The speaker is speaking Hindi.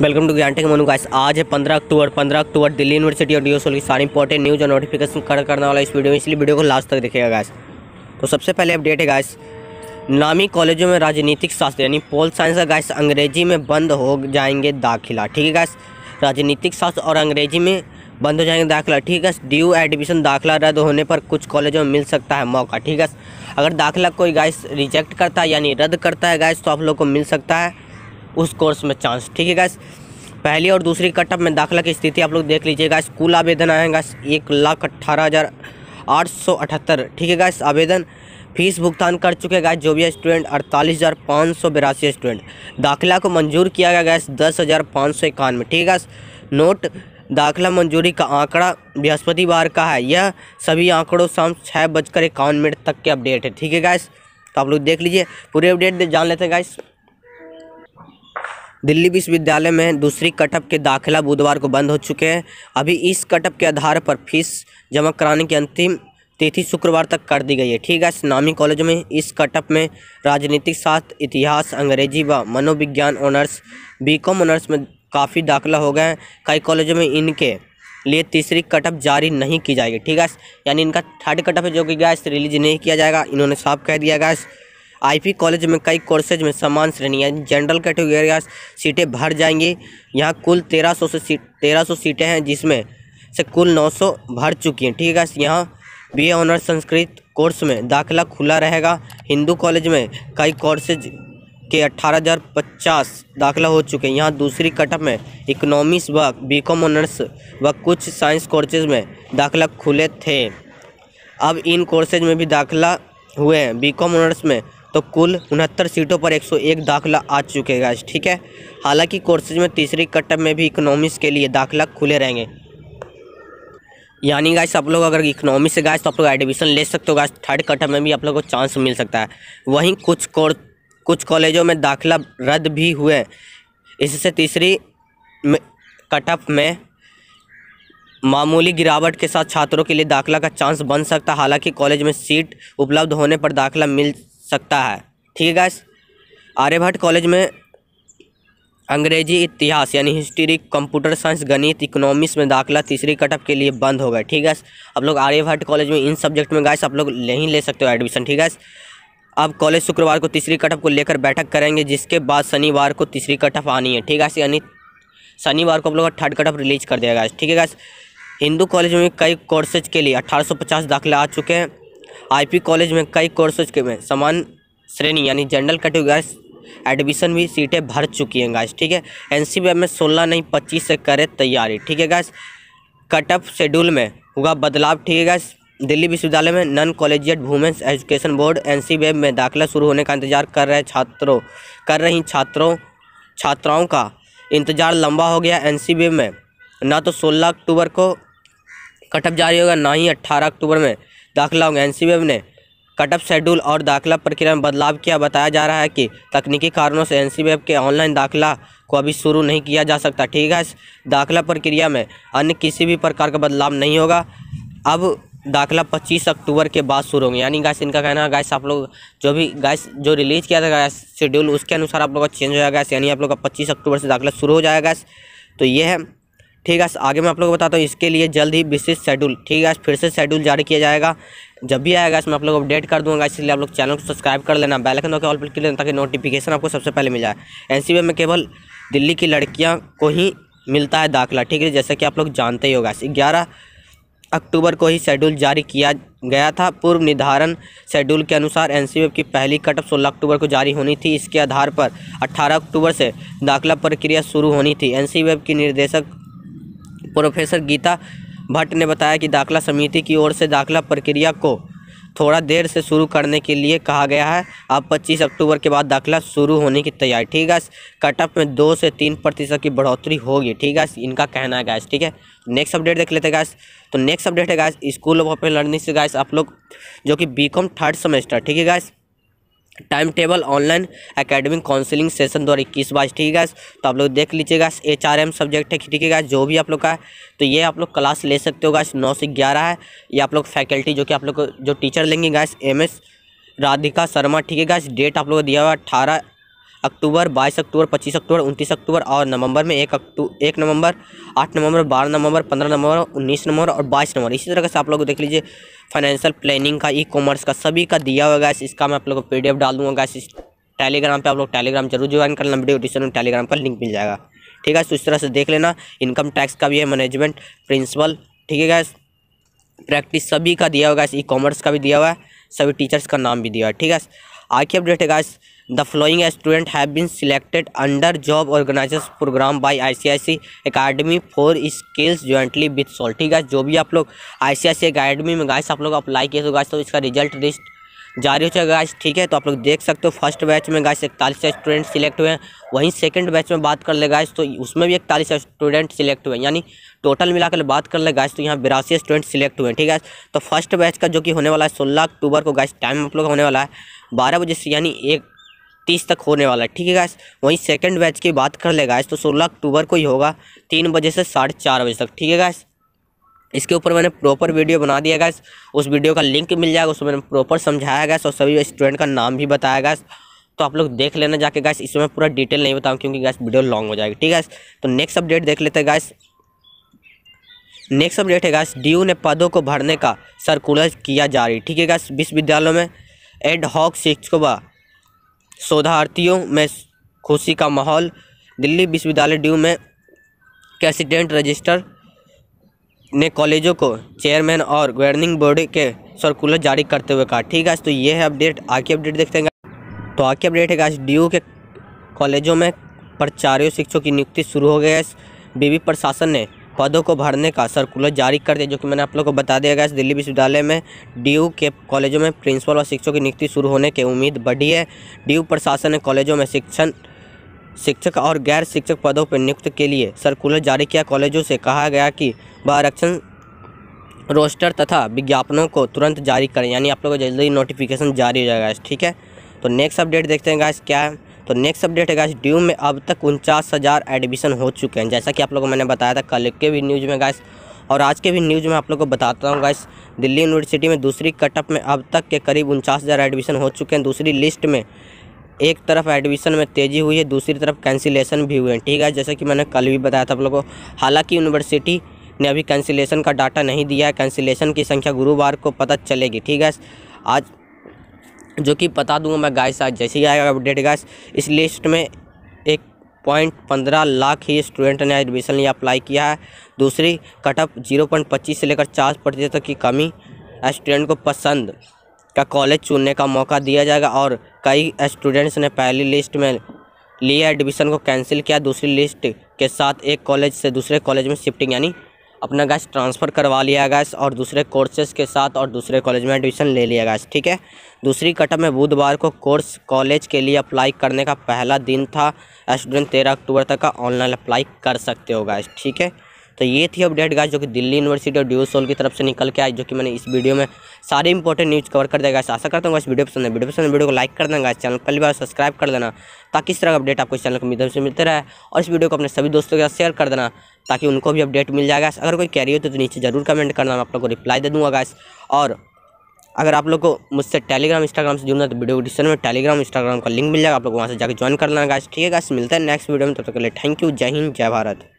welcome to Gyan tech Manu guys आज है पंद्रह अक्टूबर पंद्रह अक्टूबर दिल्ली यूनिवर्सिटी और डी की सारी इंपॉर्टेंट न्यूज़ और नोटिफिकेशन कर करने वाला इस वीडियो में इसलिए वीडियो को लास्ट तक देखिएगा गाइस तो सबसे पहले अपडेट है गाइस नामी कॉलेजों में राजनीतिक शास्त्र यानी पोल साइंस का गाइस अंग्रेजी में बंद हो जाएंगे दाखिला ठीक है गाइस राजनीतिक शास्त्र और अंग्रेजी में बंद हो जाएंगे दाखिला ठीक है ड्यू एडमिशन दाखिला रद्द होने पर कुछ कॉलेजों में मिल सकता है मौका ठीक है अगर दाखिला कोई गाइस रिजेक्ट करता है यानी रद्द करता है गाइस तो आप लोग को मिल सकता है उस कोर्स में चांस ठीक है गैस पहली और दूसरी कटअप में दाखिला की स्थिति आप लोग देख लीजिएगा स्कूल आवेदन आएगा एक लाख अट्ठारह हज़ार आठ सौ अठहत्तर ठीक है गैस आवेदन फीस भुगतान कर चुके गाइस जो भी स्टूडेंट अड़तालीस हज़ार पाँच सौ बिरासी स्टूडेंट दाखिला को मंजूर किया गया गैस दस हज़ार पाँच सौ इक्यानवे ठीक है गैस नोट दाखिला मंजूरी का आंकड़ा बृहस्पतिवार का है यह सभी आंकड़ों शाम छः बजकर इक्यावन मिनट तक के अपडेट है ठीक है गैस तो आप लोग देख लीजिए पूरे अपडेट जान लेते हैं गैस दिल्ली विश्वविद्यालय में दूसरी कटअप के दाखिला बुधवार को बंद हो चुके हैं अभी इस कटअप के आधार पर फीस जमा कराने की अंतिम तिथि शुक्रवार तक कर दी गई है ठीक है नामी कॉलेज में इस कटअप में राजनीतिक शास्त्र इतिहास अंग्रेजी व मनोविज्ञान ऑनर्स बी कॉम ऑनर्स में काफ़ी दाखिला हो गए हैं कई कॉलेजों में इनके लिए तीसरी कटअप जारी नहीं की जाएगी ठीक है यानी इनका थर्ड कटअप जो कि गैस रिलीज नहीं किया जाएगा इन्होंने साफ कह दिया गैस आईपी कॉलेज में कई कोर्सेज में समान श्रेणियाँ जनरल कैटेगरी सीटें भर जाएंगी यहाँ कुल तेरह सौ से सीट तेरह सौ सीटें हैं जिसमें से कुल नौ सौ भर चुकी हैं ठीक है यहाँ B A honours Sanskrit course में दाखिला खुला रहेगा हिंदू कॉलेज में कई कोर्सेज के अट्ठारह हज़ार पचास दाखिला हो चुके हैं यहाँ दूसरी कटअप में इकोनॉमिक्स व बी कॉम ऑनर्स व कुछ साइंस कोर्सेज में दाखिला खुले थे अब इन कोर्सेज में भी दाखिला हुए हैं बी कॉम ऑनर्स में तो कुल उनहत्तर सीटों पर 101 दाखिला आ चुके गए ठीक है हालांकि कोर्सेज में तीसरी कटअप में भी इकोनॉमिक्स के लिए दाखिला खुले रहेंगे यानी गाइस आप लोग अगर इकोनॉमी से गाइस तो आप लोग एडमिशन ले सकते हो गाइस थर्ड कटअप में भी आप लोग को चांस मिल सकता है वहीं कुछ कोर्स कुछ कॉलेजों में दाखिला रद्द भी हुए इससे तीसरी कटअप में मामूली गिरावट के साथ छात्रों के लिए दाखिला का चांस बन सकता है हालांकि कॉलेज में सीट उपलब्ध होने पर दाखिला मिल सकता है ठीक है गैस आर्यभट्ट कॉलेज में अंग्रेजी इतिहास यानी हिस्ट्री कंप्यूटर साइंस गणित इकोनॉमिक्स में दाखिला तीसरी कटअप के लिए बंद हो गए ठीक है आप लोग आर्यभट्ट कॉलेज में इन सब्जेक्ट में गैस आप लोग नहीं ले सकते हो एडमिशन ठीक है अब कॉलेज शुक्रवार को तीसरी कटअप को लेकर बैठक करेंगे जिसके बाद शनिवार को तीसरी कटअप आनी है ठीक है यानी शनिवार को आप लोग थर्ड कटअप रिलीज कर दिया गया ठीक है गैस हिंदू कॉलेज में कई कोर्सेज के लिए अट्ठारह दाखिले आ चुके हैं आईपी कॉलेज में कई कोर्सेज में समान श्रेणी यानी जनरल कैटेगरी एडमिशन भी सीटें भर चुकी हैं गाइस ठीक है एन में सोलह नहीं पच्चीस से करे तैयारी ठीक है गैस कट ऑफ शेड्यूल में हुआ बदलाव ठीक है गैस दिल्ली विश्वविद्यालय में non collegiate women's education board एन में दाखिला शुरू होने का इंतजार कर रहे छात्रों कर रही छात्रों छात्राओं का इंतजार लंबा हो गया एन में ना तो सोलह अक्टूबर को कटअप जारी होगा ना ही अट्ठारह अक्टूबर में दाखिला होंगे एन ने कटअप शेड्यूल और दाखिला प्रक्रिया में बदलाव किया बताया जा रहा है कि तकनीकी कारणों से एन के ऑनलाइन दाखिला को अभी शुरू नहीं किया जा सकता ठीक है दाखिला प्रक्रिया में अन्य किसी भी प्रकार का बदलाव नहीं होगा अब दाखिला 25 अक्टूबर के बाद शुरू होंगे यानी गैस इनका कहना है गैस आप लोग जो भी गैस जो रिलीज़ किया था गैस शेड्यूल उसके अनुसार आप लोग का चेंज हो जाएगा गैस यानी आप लोग का 25 अक्टूबर से दाखिला शुरू हो जाएगा गैस तो ये है ठीक है आगे मैं आप लोगों को बताता हूँ इसके लिए जल्द ही विशेष शेड्यूल ठीक है फिर से शेड्यूल जारी किया जाएगा जब भी आएगा इसमें आप लोग अपडेट कर दूंगा इसलिए आप लोग चैनल को सब्सक्राइब कर लेना बेल आइकन ऑल पर क्लिक ताकि नोटिफिकेशन आपको सबसे पहले मिल जाए एन में केवल दिल्ली की लड़कियाँ को ही मिलता है दाखिला ठीक है जैसा कि आप लोग जानते ही होगा ग्यारह अक्टूबर को ही शेड्यूल जारी किया गया था पूर्व निर्धारण शेड्यूल के अनुसार एन की पहली कटअप सोलह अक्टूबर को जारी होनी थी इसके आधार पर अट्ठारह अक्टूबर से दाखिला प्रक्रिया शुरू होनी थी एन की निर्देशक प्रोफेसर गीता भट्ट ने बताया कि दाखिला समिति की ओर से दाखिला प्रक्रिया को थोड़ा देर से शुरू करने के लिए कहा गया है अब 25 अक्टूबर के बाद दाखिला शुरू होने की तैयारी ठीक है कट ऑफ में दो से तीन प्रतिशत की बढ़ोतरी होगी ठीक है इनका कहना है गैस ठीक है नेक्स्ट अपडेट देख लेते हैं गैस तो नेक्स्ट अपडेट है guys school of open learning से गैस आप लोग जो कि बी कॉम थर्ड सेमेस्टर ठीक है guys time table online academic counselling session दो हज़ार इक्कीस बाईस ठीक है तो आप लोग देख लीजिएगा एच आर एम सब्जेक्ट है ठीक है जो भी आप लोग का है तो ये आप लोग क्लास ले सकते हो गैस नौ से ग्यारह है ये आप लोग फैकल्टी जो कि आप लोग जो टीचर लेंगे guys M S Radhika Sharma ठीक है गैस डेट आप लोग दिया हुआ अट्ठारह अक्टूबर बाईस अक्टूबर पच्चीस अक्टूबर उनतीस अक्टूबर और नवंबर में एक अक्टू एक नवंबर आठ नवंबर बारह नवंबर पंद्रह नवंबर उन्नीस नवंबर और बाईस नवंबर इसी तरह से आप लोग देख लीजिए फाइनेंशियल प्लानिंग का ई कॉमर्स का सभी का दिया हुआ गैस इसका मैं आप लोग को पी डाल दूँगा गैस इस टेलीग्राम पे आप लोग टेलीग्राम जरूर ज्वाइन कर लेना वीडियो डिस्क्रिप्शन में टेलीग्राम का लिंक मिल जाएगा ठीक है तो इस तरह से देख लेना इनकम टैक्स का भी है मैनेजमेंट प्रिंसिपल ठीक है गैस प्रैक्टिस सभी का दिया हुआ है ई कॉमर्स का भी दिया हुआ है सभी टीचर्स का नाम भी दिया हुआ है ठीक है आखिरी अपडेट है guys the following student have been selected under job organisers program by ICIC academy for skills jointly with SOL ठीक है जो भी आप लोग आईसीआईसी एकेडमी में गाइस आप लोग अप्लाई किए तो गाइस तो इसका रिजल्ट लिस्ट जारी हो चुका गाइस ठीक है तो आप लोग देख सकते हो फर्स्ट बैच में गाइस इकतालीस स्टूडेंट सिलेक्ट हुए हैं वहीं सेकंड बैच में बात कर ले गाइस तो उसमें भी इकतालीस स्टूडेंट सिलेक्ट हुए हैं यानी टोटल मिलाकर बात कर ले गाइस तो यहाँ बिरासी स्टूडेंट सिलेक्ट हुए हैं ठीक है तो फर्स्ट बैच का जो कि होने वाला है सोलह अक्टूबर को गाइस टाइम आप लोग होने वाला है बारह बजे से यानी एक तीस तक होने वाला है ठीक है गैस वहीं सेकंड बैच की बात कर ले गैस तो सोलह अक्टूबर को ही होगा तीन बजे से साढ़े चार बजे तक ठीक है गैस इसके ऊपर मैंने प्रॉपर वीडियो बना दिया गैस उस वीडियो का लिंक मिल जाएगा उसमें मैंने प्रॉपर समझाया गैस और सभी स्टूडेंट का नाम भी बताया गैस तो आप लोग देख लेना जाके गैस इसमें पूरा डिटेल नहीं बताऊँ क्योंकि गैस वीडियो लॉन्ग हो जाएगी ठीक है तो नेक्स्ट अपडेट देख लेते हैं गैस नेक्स्ट अपडेट है गैस डी ने पदों को भरने का सर्कुलर किया जा रही ठीक है गैस विश्वविद्यालयों में एड हॉक शिक्षकों शोधार्थियों में खुशी का माहौल दिल्ली विश्वविद्यालय ड्यू में कैसीडेंट रजिस्टर ने कॉलेजों को चेयरमैन और गवर्निंग बोर्ड के सर्कुलर जारी करते हुए कहा ठीक है तो ये है अपडेट आगे अपडेट देखते हैं तो आगे अपडेट है आज डी के कॉलेजों में प्राचार्य शिक्षकों की नियुक्ति शुरू हो गई है बीबी प्रशासन ने पदों को भरने का सर्कुलर जारी कर दिया जो कि मैंने आप लोग को बता दिया गया दिल्ली विश्वविद्यालय में डी के कॉलेजों में प्रिंसिपल और शिक्षकों की नियुक्ति शुरू होने की उम्मीद बढ़ी है डी प्रशासन ने कॉलेजों में शिक्षण शिक्षक और गैर शिक्षक पदों पर नियुक्त के लिए सर्कुलर जारी किया कॉलेजों से कहा गया कि वह आरक्षण रोस्टर तथा विज्ञापनों को तुरंत जारी करें यानी आप लोगों को जल्दी नोटिफिकेशन जारी हो जाएगा ठीक है तो नेक्स्ट अपडेट देखते हैं गाइस क्या है तो नेक्स्ट अपडेट है गाइस ड्यू में अब तक उनचास हज़ार एडमिशन हो चुके हैं जैसा कि आप लोगों को मैंने बताया था कल के भी न्यूज़ में गाइस और आज के भी न्यूज़ में आप लोग को बताता हूँ गाइस दिल्ली यूनिवर्सिटी में दूसरी कटअप में अब तक के करीब उनचास हज़ार एडमिशन हो चुके हैं दूसरी लिस्ट में एक तरफ एडमिशन में तेज़ी हुई है दूसरी तरफ कैंसिलेशन भी हुए हैं ठीक है जैसे कि मैंने कल भी बताया था आप लोगों को हालांकि यूनिवर्सिटी ने अभी कैंसिलेशन का डाटा नहीं दिया है कैंसिलेशन की संख्या गुरुवार को पता चलेगी ठीक है आज जो कि बता दूंगा मैं गाइस आज जैसे ही आएगा अपडेट गाइस इस लिस्ट में एक पॉइंट पंद्रह लाख ही स्टूडेंट ने एडमिशन लिए अप्लाई किया है दूसरी कटअप जीरो पॉइंट पच्चीस से लेकर चार प्रतिशत तक की कमी स्टूडेंट को पसंद का कॉलेज चुनने का मौका दिया जाएगा और कई स्टूडेंट्स ने पहली लिस्ट में लिए एडमिशन को कैंसिल किया दूसरी लिस्ट के साथ एक कॉलेज से दूसरे कॉलेज में शिफ्टिंग यानी अपना गैस ट्रांसफ़र करवा लिया गैस और दूसरे कोर्सेज के साथ और दूसरे कॉलेज में एडमिशन ले लिया गैस ठीक है दूसरी कटअप में बुधवार को कोर्स कॉलेज के लिए अप्लाई करने का पहला दिन था स्टूडेंट तेरह अक्टूबर तक का ऑनलाइन अप्लाई कर सकते हो गैस ठीक है तो ये थी अपडेट गाइस जो कि दिल्ली यूनिवर्सिटी और ड्यू सोल की तरफ से निकल के आई जो कि मैंने इस वीडियो में सारे इंपॉर्टेंट न्यूज़ कवर कर देगा आशा करता हूँ इस वीडियो पसंद है वीडियो पसंद है वीडियो को लाइक कर देना गाइस चैनल पहली बार सब्सक्राइब कर देना ताकि इस तरह का अपडेट आपको इस चैनल के माध्यम से मिलते रहे और इस वीडियो को अपने सभी दोस्तों के साथ शेयर कर देना ताकि उनको भी अपडेट मिल जाएगा अगर कोई कैरी हो तो, तो नीचे ज़रूर कमेंट करना मैं आप लोग को रिप्लाई दे दूँगा गैस और अगर आप लोग को मुझसे टेलीग्राम इंस्टाग्राम से जुड़ना तो वीडियो डिस्क्रिप्शन में टेलीग्राम इंस्टाग्राम का लिंक मिल जाएगा आप लोग वहाँ से जाकर ज्वाइन करना गैस ठीक है गैस मिलता है नेक्स्ट वीडियो में तब तक के लिए थैंक यू जय हिंद जय भारत